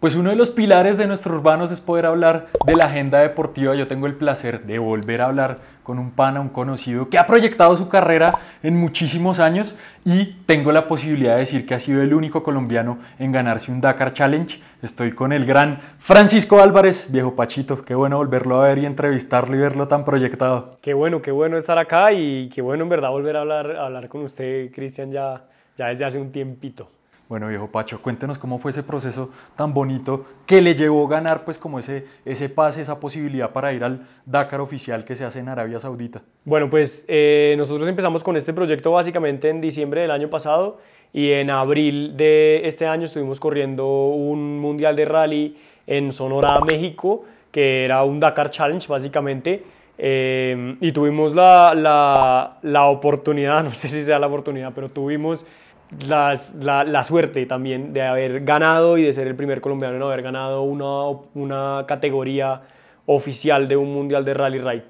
Pues uno de los pilares de nuestros urbanos es poder hablar de la agenda deportiva. Yo tengo el placer de volver a hablar con un pana, un conocido, que ha proyectado su carrera en muchísimos años y tengo la posibilidad de decir que ha sido el único colombiano en ganarse un Dakar Challenge. Estoy con el gran Francisco Álvarez, viejo Pachito. Qué bueno volverlo a ver y entrevistarlo y verlo tan proyectado. Qué bueno, qué bueno estar acá y qué bueno en verdad volver a hablar, hablar con usted, Cristian, ya, ya desde hace un tiempito. Bueno, viejo Pacho, cuéntenos cómo fue ese proceso tan bonito que le llevó a ganar pues como ese, ese pase, esa posibilidad para ir al Dakar oficial que se hace en Arabia Saudita. Bueno, pues eh, nosotros empezamos con este proyecto básicamente en diciembre del año pasado y en abril de este año estuvimos corriendo un mundial de rally en Sonora, México, que era un Dakar Challenge básicamente. Eh, y tuvimos la, la oportunidad, no sé si sea la oportunidad, pero tuvimos la, suerte también de haber ganado y de ser el primer colombiano en haber ganado una, categoría oficial de un mundial de rally raid.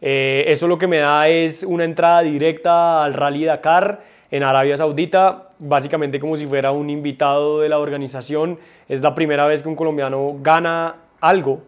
Eh, eso lo que me da es una entrada directa al Rally Dakar en Arabia Saudita, básicamente como si fuera un invitado de la organización. Es la primera vez que un colombiano gana algo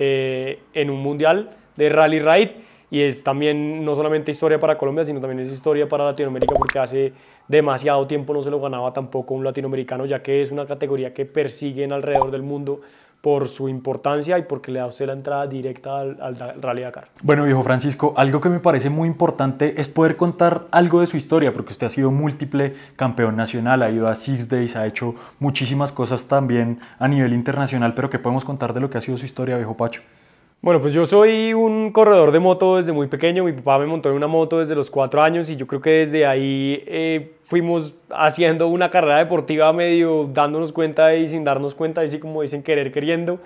eh, en un mundial de rally raid y es también no solamente historia para Colombia, sino también es historia para Latinoamérica porque hace demasiado tiempo no se lo ganaba tampoco un latinoamericano, ya que es una categoría que persiguen alrededor del mundo por su importancia y porque le da usted la entrada directa al, Rally Dakar. Bueno, viejo Francisco, algo que me parece muy importante es poder contar algo de su historia, porque usted ha sido múltiple campeón nacional, ha ido a Six Days, ha hecho muchísimas cosas también a nivel internacional, pero que podemos contar de lo que ha sido su historia, viejo Pacho? Bueno, pues yo soy un corredor de moto desde muy pequeño. Mi papá me montó en una moto desde los cuatro años y yo creo que desde ahí eh, fuimos haciendo una carrera deportiva medio dándonos cuenta y sin darnos cuenta, así como dicen, querer queriendo.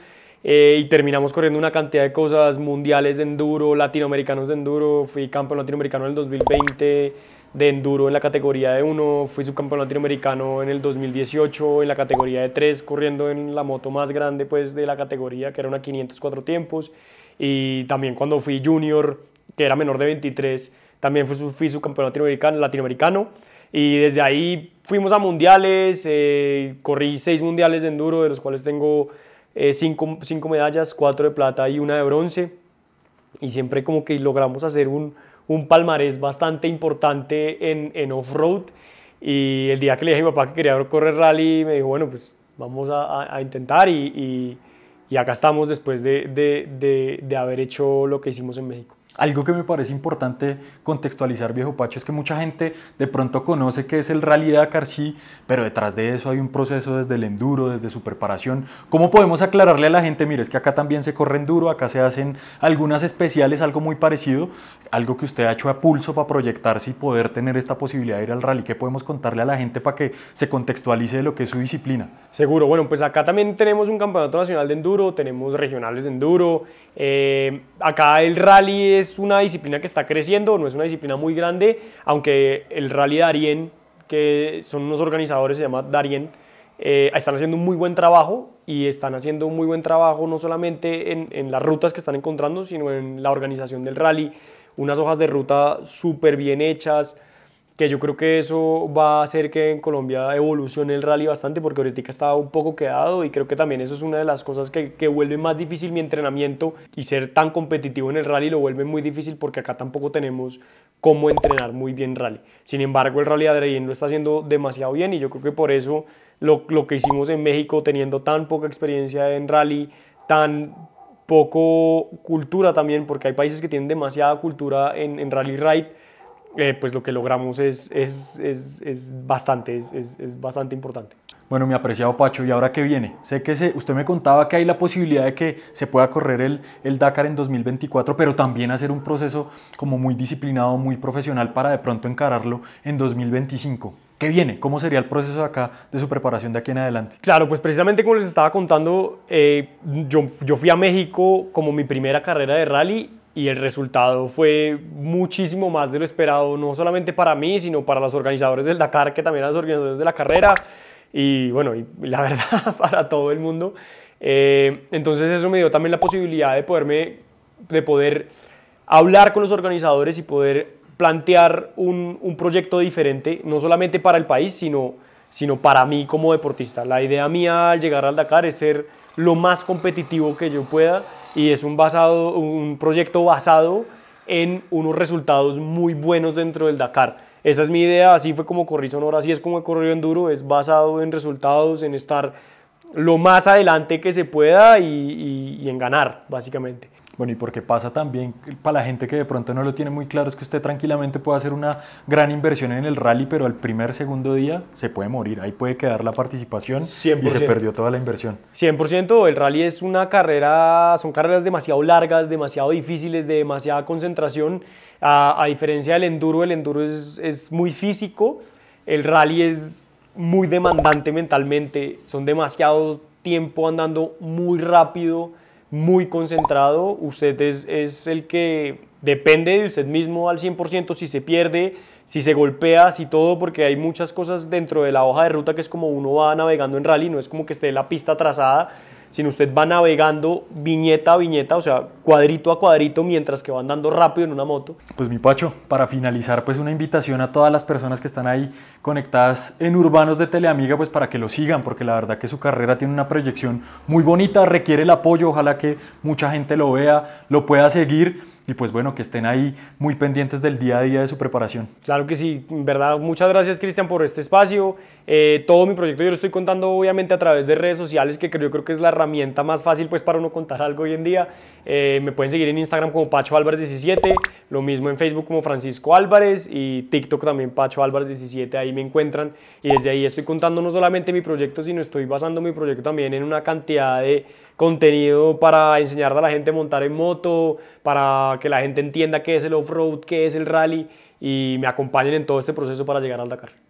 Eh, y terminamos corriendo una cantidad de cosas mundiales de enduro, latinoamericanos de enduro. Fui campeón latinoamericano en el 2020 de enduro en la categoría de 1, fui subcampeón latinoamericano en el 2018 en la categoría de 3, corriendo en la moto más grande pues de la categoría, que era una 504 tiempos, y también cuando fui junior, que era menor de 23, también fui, subcampeón latinoamericano, y desde ahí fuimos a mundiales, eh, corrí 6 mundiales de enduro, de los cuales tengo 5 eh, medallas, 4 de plata y una de bronce, y siempre como que logramos hacer un un palmarés bastante importante en, off-road. Y el día que le dije a mi papá que quería correr rally, me dijo, bueno, pues vamos a, intentar y, acá estamos después de haber hecho lo que hicimos en México. Algo que me parece importante contextualizar, viejo Pacho, es que mucha gente de pronto conoce que es el rally de Dakar, sí, pero detrás de eso hay un proceso desde el enduro, desde su preparación. ¿Cómo podemos aclararle a la gente? Mire, es que acá también se corre enduro, acá se hacen algunas especiales, algo muy parecido, algo que usted ha hecho a pulso para proyectarse y poder tener esta posibilidad de ir al rally. ¿Qué podemos contarle a la gente para que se contextualice de lo que es su disciplina? Seguro, bueno, pues acá también tenemos un campeonato nacional de enduro, tenemos regionales de enduro, eh, acá el rally es es una disciplina que está creciendo, no es una disciplina muy grande, aunque el rally Darien, que son unos organizadores, se llama Darien, eh, están haciendo un muy buen trabajo y están haciendo un muy buen trabajo no solamente en, en las rutas que están encontrando, sino en la organización del rally, unas hojas de ruta súper bien hechas, que yo creo que eso va a hacer que en Colombia evolucione el rally bastante porque ahorita estaba un poco quedado y creo que también eso es una de las cosas que, que vuelve más difícil mi entrenamiento y ser tan competitivo en el rally lo vuelve muy difícil porque acá tampoco tenemos cómo entrenar muy bien rally. Sin embargo, el rally Adrián lo está haciendo demasiado bien y yo creo que por eso lo, lo que hicimos en México teniendo tan poca experiencia en rally, tan poco cultura también, porque hay países que tienen demasiada cultura en, en rally ride, eh, pues lo que logramos es, es, bastante, es, bastante importante. Bueno, mi apreciado Pacho, ¿y ahora qué viene? Sé que usted me contaba que hay la posibilidad de que se pueda correr el, el Dakar en 2024, pero también hacer un proceso como muy disciplinado, muy profesional para de pronto encararlo en 2025. ¿Qué viene? ¿Cómo sería el proceso acá de su preparación de aquí en adelante? Claro, pues precisamente como les estaba contando, eh, yo, yo fui a México como mi primera carrera de rally y el resultado fue muchísimo más de lo esperado, no solamente para mí, sino para los organizadores del Dakar, que también eran los organizadores de la carrera, y bueno, y la verdad, para todo el mundo. Eh, entonces eso me dio también la posibilidad de poderme, de poder hablar con los organizadores y poder plantear un, proyecto diferente, no solamente para el país, sino, sino para mí como deportista. La idea mía al llegar al Dakar es ser lo más competitivo que yo pueda, y es un, un proyecto basado en unos resultados muy buenos dentro del Dakar. Esa es mi idea, así fue como corrí Sonora, así es como he corrido Enduro, es basado en resultados, en estar lo más adelante que se pueda y en ganar, básicamente. Bueno, y porque pasa también para la gente que de pronto no lo tiene muy claro, es que usted tranquilamente puede hacer una gran inversión en el rally, pero al primer, segundo día se puede morir. Ahí puede quedar la participación y se perdió toda la inversión. 100%. El rally es una carrera, son carreras demasiado largas, demasiado difíciles, de demasiada concentración. A, diferencia del enduro, el enduro es, es muy físico. El rally es muy demandante mentalmente. Son demasiado tiempo andando muy rápido muy concentrado, usted es, el que depende de usted mismo al 100% si se pierde, si se golpea, si todo, porque hay muchas cosas dentro de la hoja de ruta que es como uno va navegando en rally, no es como que esté la pista trazada, sino usted va navegando viñeta a viñeta, o sea, cuadrito a cuadrito mientras que va andando rápido en una moto. Pues mi Pacho, para finalizar, pues una invitación a todas las personas que están ahí conectadas en Urbanos de Teleamiga, pues para que lo sigan, porque la verdad que su carrera tiene una proyección muy bonita, requiere el apoyo, ojalá que mucha gente lo vea, lo pueda seguir y pues bueno, que estén ahí muy pendientes del día a día de su preparación. Claro que sí, en verdad, muchas gracias Cristian por este espacio. Eh, todo mi proyecto yo lo estoy contando obviamente a través de redes sociales, que yo creo que es la herramienta más fácil pues para uno contar algo hoy en día. Eh, me pueden seguir en Instagram como Pacho Álvarez 17, lo mismo en Facebook como Francisco Álvarez y TikTok también Pacho Álvarez 17, ahí me encuentran y desde ahí estoy contando no solamente mi proyecto, sino estoy basando mi proyecto también en una cantidad de contenido para enseñar a la gente a montar en moto, para que la gente entienda qué es el off-road, qué es el rally y me acompañen en todo este proceso para llegar al Dakar.